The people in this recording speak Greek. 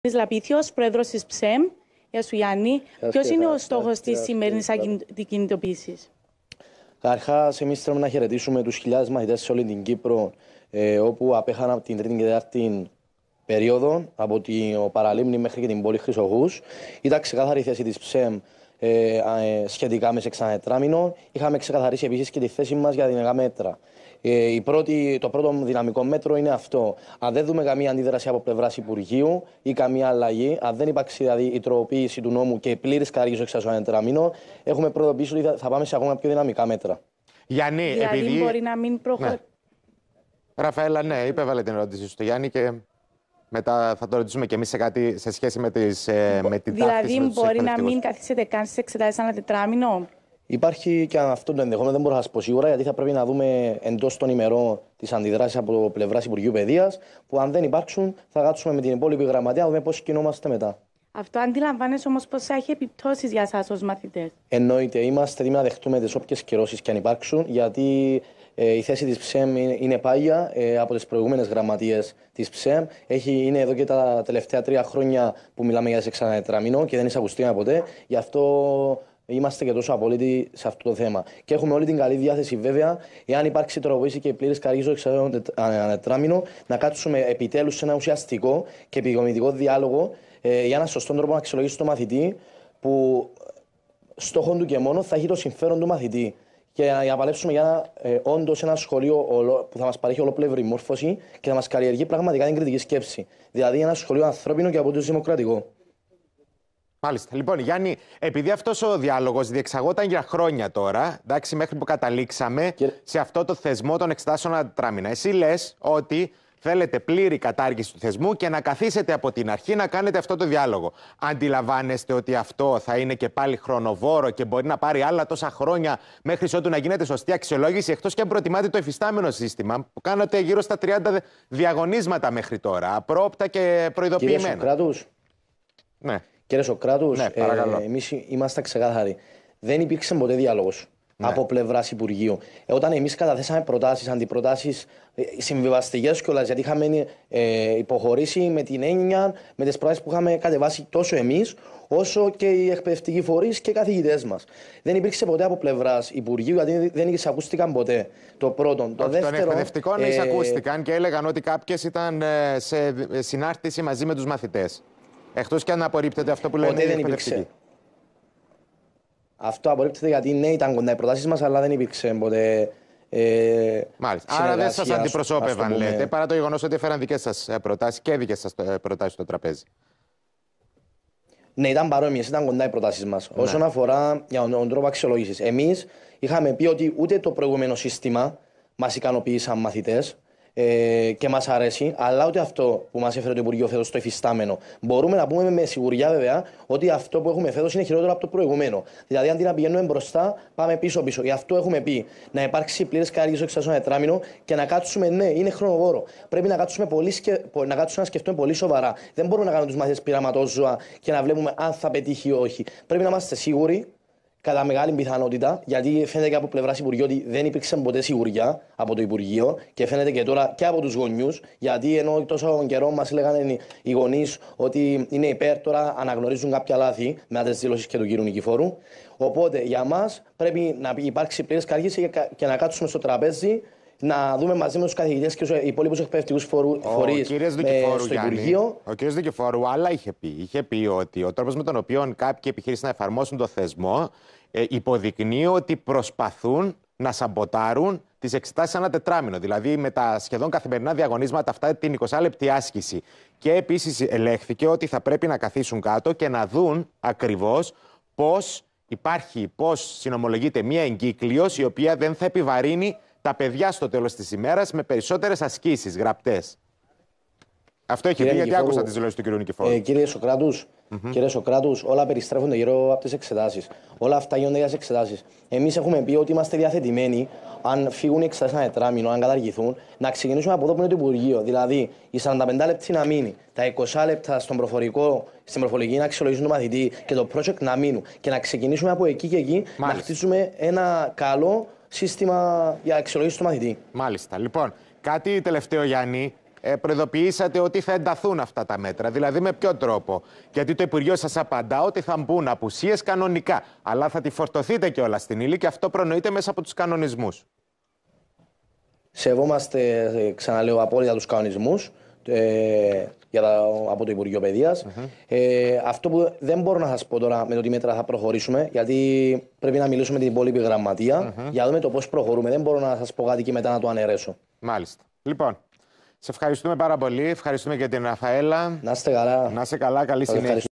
Είμαι Λαπίθιος, πρόεδρος της ΨΕΜ. Γεια σου Γιάννη. Ποιος είναι ο στόχος της σημερινή κινητοποίηση. Καταρχά, εμείς θέλουμε να χαιρετήσουμε τους χιλιάδες μαθητές σε όλη την Κύπρο, ε, όπου απέχαν από την τρίτη και τέταρτη περίοδο, από το παραλίμνη μέχρι και την πόλη Χρυσογού. Ήταν ξεκάθαρη η θέση της ΨΕΜ ε, ε, σχετικά με σε ξανατράμινο. Είχαμε ξεκαθαρίσει επίσης και τη θέση μας για την μέτρα. Ε, η πρώτη, το πρώτο δυναμικό μέτρο είναι αυτό. Αν δεν δούμε καμία αντίδραση από πλευράς Υπουργείου ή καμία αλλαγή, αν δεν υπάρξει δηλαδή η τροποποίηση του νόμου και η πλήρη καρύγωση εξασφαλιστική ένα τετράμινο, έχουμε προοδοποιήσει ότι θα πάμε σε ακόμα πιο δυναμικά μέτρα. Γιάννη, δηλαδή, επειδή... μπορεί να μην προχωρήσει. Ναι. Ραφαέλα, ναι, υπέβαλε την ερώτηση στο Γιάννη και μετά θα το ρωτήσουμε και εμείς σε κάτι σε σχέση με, τις, ε, με την δηλαδή, Δηλαδή, μπορεί να μην καθίσετε καν στις εξετάσεις ένα τετράμινο. Υπάρχει και αυτό το ενδεχόμενο, δεν μπορώ να σας πω σίγουρα, γιατί θα πρέπει να δούμε εντός των ημερών τις αντιδράσεις από πλευράς Υπουργείου Παιδείας, που αν δεν υπάρξουν, θα γράψουμε με την υπόλοιπη γραμματεία να δούμε πώς κινούμαστε μετά. Αυτό αντιλαμβάνεσαι όμως πώ θα έχει επιπτώσεις για εσάς ως μαθητές. Εννοείται. Είμαστε έτοιμοι να δεχτούμε τις όποιες κυρώσεις και αν υπάρξουν, γιατί ε, η θέση της ΨΕΜ είναι πάγια ε, από τις προηγούμενες γραμματείες της ΨΕΜ. Έχει, είναι εδώ και τα τελευταία τρία χρόνια που μιλάμε για σε και δεν εισακουστήκαμε ποτέ. Γι' αυτό είμαστε και τόσο απολύτοι σε αυτό το θέμα. Και έχουμε όλη την καλή διάθεση, βέβαια, εάν υπάρξει τροποποίηση και πλήρης καρύζο εξαρτάται ανατράμινο, να κάτσουμε επιτέλους σε ένα ουσιαστικό και επικοινωνικό διάλογο ε, για έναν σωστό τρόπο να αξιολογήσει τον μαθητή που στόχο του και μόνο θα έχει το συμφέρον του μαθητή. Και να, παλέψουμε για ένα, ε, όντως ένα σχολείο ολο, που θα μας παρέχει ολόπλευρη μόρφωση και θα μας καλλιεργεί πραγματικά την κριτική σκέψη. Δηλαδή, ένα σχολείο ανθρώπινο και από δημοκρατικό. Μάλιστα. Λοιπόν, Γιάννη, επειδή αυτός ο διάλογος διεξαγόταν για χρόνια τώρα, εντάξει, μέχρι που καταλήξαμε σε αυτό το θεσμό των εξετάσεων αντιτράμινα, εσύ λες ότι θέλετε πλήρη κατάργηση του θεσμού και να καθίσετε από την αρχή να κάνετε αυτό το διάλογο. Αντιλαμβάνεστε ότι αυτό θα είναι και πάλι χρονοβόρο και μπορεί να πάρει άλλα τόσα χρόνια μέχρι ότου να γίνεται σωστή αξιολόγηση, εκτός και αν προτιμάτε το εφιστάμενο σύστημα που κάνατε γύρω στα 30 διαγωνίσματα μέχρι τώρα, απρόπτα και προειδοποιημένα. ναι. Κύριε Σοκράτους, ναι, ε, εμείς είμαστε ξεκάθαροι. Δεν υπήρξε ποτέ διάλογος ναι. από πλευράς Υπουργείου. Ε, όταν εμείς καταθέσαμε προτάσεις, αντιπροτάσεις, ε, συμβιβαστικές κιόλας, γιατί είχαμε ε, υποχωρήσει με την έννοια, με τις προτάσει που είχαμε κατεβάσει τόσο εμείς, όσο και οι εκπαιδευτικοί φορείς και οι καθηγητές μας. Δεν υπήρξε ποτέ από πλευράς Υπουργείου, γιατί δεν εισακούστηκαν ποτέ. Το πρώτο. Το δεύτερο. Των εκπαιδευτικών ε, εισακούστηκαν και έλεγαν ότι κάποιες ήταν ε, σε συνάρτηση μαζί με τους μαθητές. Εκτός και αν απορρίπτεται αυτό που λένε δεν υπήρξε. Αυτό απορρίπτεται γιατί ναι, ήταν κοντά οι προτάσεις μας, αλλά δεν υπήρξε ποτέ. Ε, Μάλιστα. Άρα δεν σα αντιπροσώπευαν, λέτε, παρά το γεγονός ότι έφεραν δικές σας ε, προτάσεις και δικές σας ε, προτάσεις στο τραπέζι. Ναι, ήταν παρόμοιες, ήταν κοντά οι προτάσεις μας. Ναι. Όσον αφορά για τον τρόπο αξιολόγησης, εμείς είχαμε πει ότι ούτε το προηγούμενο σύστημα μας ικανοποίησαν μαθητές ε, και μας αρέσει, αλλά ούτε αυτό που μας έφερε το Υπουργείο φέτος το εφιστάμενο Μπορούμε να πούμε με σιγουριά βέβαια ότι αυτό που έχουμε φέτος είναι χειρότερο από το προηγούμενο. Δηλαδή, αντί να πηγαίνουμε μπροστά, πάμε πίσω-πίσω. Γι' αυτό έχουμε πει να υπάρξει πλήρε καλλιέργεια στο εξετάσιο τετράμινο και να κάτσουμε, ναι, είναι χρονοβόρο. Πρέπει να κάτσουμε, πολύ σκε... να, κάτσουμε να σκεφτούμε πολύ σοβαρά. Δεν μπορούμε να κάνουμε τους μάθητες πειραματόζωα και να βλέπουμε αν θα πετύχει ή όχι. Πρέπει να είμαστε σίγουροι κατά μεγάλη πιθανότητα, γιατί φαίνεται και από πλευράς Υπουργείου ότι δεν υπήρξε ποτέ σιγουριά από το Υπουργείο και φαίνεται και τώρα και από τους γονιούς. Γιατί ενώ τόσο καιρό μας έλεγαν οι γονείς ότι είναι υπέρ, τώρα αναγνωρίζουν κάποια λάθη με τι δηλώσει και του κ. Νικηφόρου. Οπότε για μας πρέπει να υπάρξει πλήρης κατάργηση και να κάτσουμε στο τραπέζι να δούμε μαζί με τους καθηγητές και τους υπόλοιπους εκπαιδευτικούς φορεί στο Υπουργείο. Ο κ. Δικηφόρου άλλα είχε πει. Είχε πει ότι ο τρόπος με τον οποίο κάποιοι επιχείρησαν να εφαρμόσουν το θεσμό ε, υποδεικνύει ότι προσπαθούν να σαμποτάρουν τις εξετάσεις ένα τετράμινο. Δηλαδή με τα σχεδόν καθημερινά διαγωνίσματα αυτά την 20 λεπτή άσκηση. Και επίσης ελέγχθηκε ότι θα πρέπει να καθίσουν κάτω και να δουν ακριβώς πώς υπάρχει, πώς συνομολογείται μία εγκύκλειο η οποία δεν θα επιβαρύνει τα παιδιά στο τέλος της ημέρας με περισσότερες ασκήσεις γραπτές. Αυτό έχει πει γιατί άκουσα τις δηλώσεις του κ. Νικηφόρου. Ε, κύριε όλα περιστρέφονται γύρω από τις εξετάσεις. Όλα αυτά γίνονται για τις εξετάσεις. Εμείς έχουμε πει ότι είμαστε διαθετημένοι, αν φύγουν οι εξετάσεις ένα τετράμινο, αν καταργηθούν, να ξεκινήσουμε από εδώ που είναι το Υπουργείο. Δηλαδή, οι 45 λεπτά να μείνει, τα 20 λεπτά στον προφορικό, στην προφορική να αξιολογήσουν τον μαθητή και το project να μείνουν. Και να ξεκινήσουμε από εκεί και εκεί Μάλιστα. να χτίσουμε ένα καλό σύστημα για αξιολόγηση του μαθητή. Μάλιστα. Λοιπόν, κάτι τελευταίο, Γιάννη. Ε, προειδοποιήσατε ότι θα ενταθούν αυτά τα μέτρα. Δηλαδή, με ποιο τρόπο. Γιατί το Υπουργείο σας απαντά ότι θα μπουν απουσίες κανονικά. Αλλά θα τη φορτωθείτε και όλα στην ύλη και αυτό προνοείται μέσα από τους κανονισμούς. Σεβόμαστε, ε, ξαναλέω, απόλυτα τους κανονισμούς. Ε, για από το υπουργειο παιδεια Ε, αυτό που δεν μπορώ να σας πω τώρα με το τι μέτρα θα προχωρήσουμε, γιατί πρέπει να μιλήσουμε με την υπόλοιπη για να δούμε το πώς προχωρούμε. Δεν μπορώ να σας πω κάτι και μετά να το αναιρέσω. Μάλιστα. Λοιπόν, σε ευχαριστούμε πάρα πολύ. Ευχαριστούμε και την Ραφαέλα. Να είστε καλά. Να είστε καλά. Καλή συνέχεια.